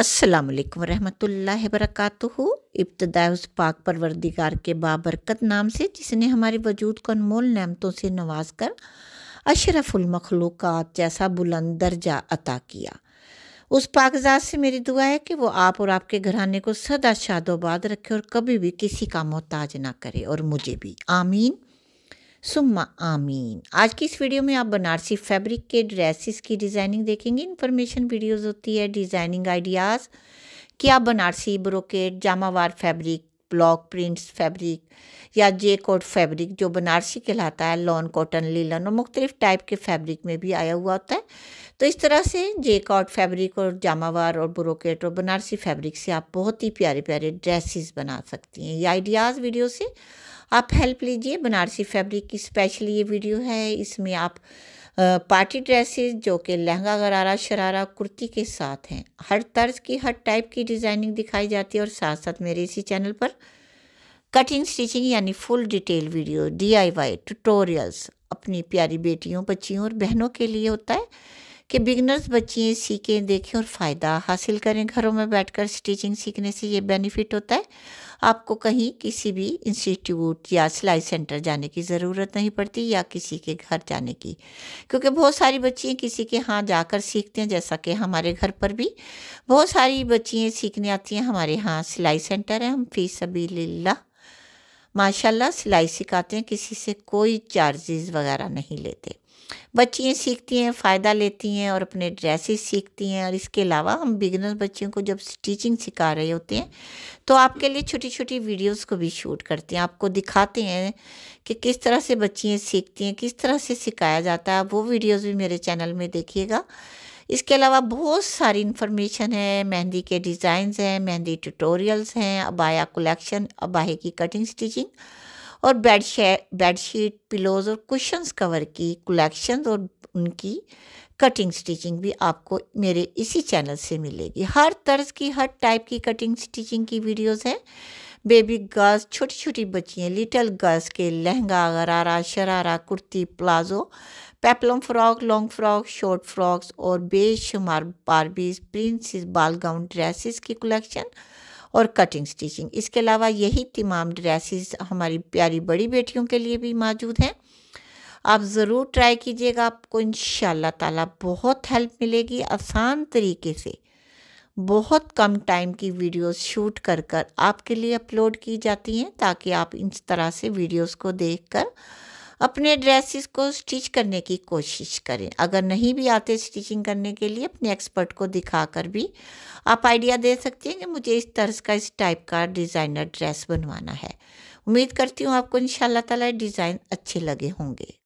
असलकम वरहमतुल्ला वरक़ात इब्तदाय उस पाक परवरदिगार के बाबरकत नाम से जिसने हमारे वजूद को अनमोल नमतों से नवाज कर अशरफुलमखलूक़ात जैसा बुलंद दर्जा अता किया उस पाकजात से मेरी दुआ है कि वो आप और आपके घराने को सदा शादोबाद रखे और कभी भी किसी का मोहताज ना करे और मुझे भी आमीन सुम्मा आमीन आज की इस वीडियो में आप बनारसी फैब्रिक के ड्रेसेस की डिज़ाइनिंग देखेंगे इन्फॉर्मेशन वीडियोस होती है डिज़ाइनिंग आइडियाज़ कि आप Banarasi brocade jamawar fabric block prints fabric या जे कोट फैब्रिक जो बनारसी कहलाता है लॉन कॉटन लीलन और मुख्तलिफ टाइप के फैब्रिक में भी आया हुआ होता है तो इस तरह से जे कॉट फैब्रिक और जामावार और ब्रोकेट और बनारसी फैब्रिक से आप बहुत ही प्यारे प्यारे ड्रेसेस बना सकती हैं ये आइडियाज़ वीडियो से आप हेल्प लीजिए बनारसी फैब्रिक की स्पेशली ये वीडियो है इसमें आप पार्टी ड्रेसेस जो कि लहंगा गरारा शरारा कुर्ती के साथ हैं हर तर्ज की हर टाइप की डिज़ाइनिंग दिखाई जाती है और साथ साथ मेरे इसी चैनल पर कटिंग स्टिचिंग यानी full detail video DIY tutorials अपनी प्यारी बेटियों बच्चियों और बहनों के लिए होता है कि बिगनर्स बच्चे सीखें देखें और फ़ायदा हासिल करें घरों में बैठकर स्टिचिंग सीखने से ये बेनिफिट होता है आपको कहीं किसी भी इंस्टीट्यूट या सिलाई सेंटर जाने की ज़रूरत नहीं पड़ती या किसी के घर जाने की क्योंकि बहुत सारी बच्चियाँ किसी के यहाँ जाकर सीखते हैं जैसा कि हमारे घर पर भी बहुत सारी बच्चियाँ सीखने आती हैं हमारे यहाँ सिलाई सेंटर है हम फीस अभी ला माशाल्लाह सिलाई सिखाते हैं किसी से कोई चार्जेस वगैरह नहीं लेते बच्चियाँ सीखती हैं फ़ायदा लेती हैं और अपने ड्रेसेस सीखती हैं और इसके अलावा हम बिगनर बच्चियों को जब स्टिचिंग सिखा रहे होते हैं तो आपके लिए छोटी छोटी वीडियोस को भी शूट करते हैं आपको दिखाते हैं कि किस तरह से बच्चियाँ सीखती हैं किस तरह से सिखाया जाता है वो वीडियोज़ भी मेरे चैनल में देखिएगा इसके अलावा बहुत सारी इन्फॉर्मेशन है मेहंदी के डिज़ाइंस हैं मेहंदी ट्यूटोरियल्स हैं अबाया कलेक्शन अबाहे की कटिंग स्टिचिंग और बेड बेडशीट पिलोज और कुशंस कवर की कलेक्शन और उनकी कटिंग स्टिचिंग भी आपको मेरे इसी चैनल से मिलेगी हर तर्ज की हर टाइप की कटिंग स्टिचिंग की वीडियोस हैं बेबी गर्ल्स छोटी छोटी बच्चियाँ लिटल गर्ल्स के lehenga gharara sharara kurti palazzo peplum frock long frock short frocks और बेशुमार Barbies princess ball gown dresses की कलेक्शन और कटिंग स्टिचिंग इसके अलावा यही तमाम ड्रेसेस हमारी प्यारी बड़ी बेटियों के लिए भी मौजूद हैं आप ज़रूर ट्राई कीजिएगा आपको इन ताला बहुत हेल्प मिलेगी आसान तरीके से बहुत कम टाइम की वीडियोस शूट कर कर आपके लिए अपलोड की जाती हैं ताकि आप इस तरह से वीडियोस को देखकर अपने ड्रेसेस को स्टिच करने की कोशिश करें अगर नहीं भी आते स्टिचिंग करने के लिए अपने एक्सपर्ट को दिखाकर भी आप आइडिया दे सकते हैं कि मुझे इस तर्ज का इस टाइप का डिज़ाइनर ड्रेस बनवाना है उम्मीद करती हूँ आपको इन ताला डिज़ाइन अच्छे लगे होंगे